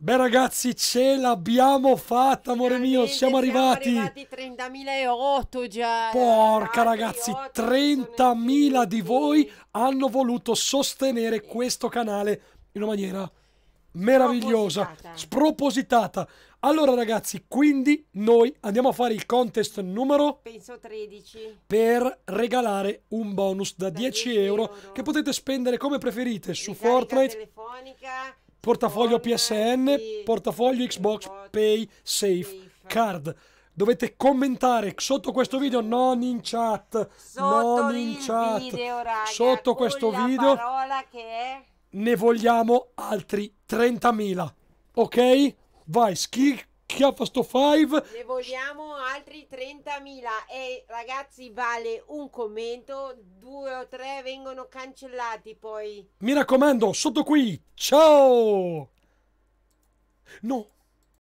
Beh ragazzi, ce l'abbiamo fatta, amore Grandezze, mio, siamo arrivati. Siamo arrivati 30.008 già. Eh, Porca ragazzi, 30.000 di voi hanno voluto sostenere questo canale in una maniera meravigliosa, spropositata. spropositata. Allora ragazzi, quindi noi andiamo a fare il contest numero penso 13 per regalare un bonus da, da 10, 10 euro, euro, che potete spendere come preferite su Fortnite. telefonica portafoglio PSN, portafoglio Xbox Pay Safe Card. Dovete commentare sotto questo video, non in chat, sotto non in chat, video, raga, sotto questo video è... ne vogliamo altri 30.000, ok? Vai, schicca sto 5 ne vogliamo altri 30.000 e ragazzi vale un commento due o tre vengono cancellati poi. Mi raccomando, sotto qui. Ciao! No,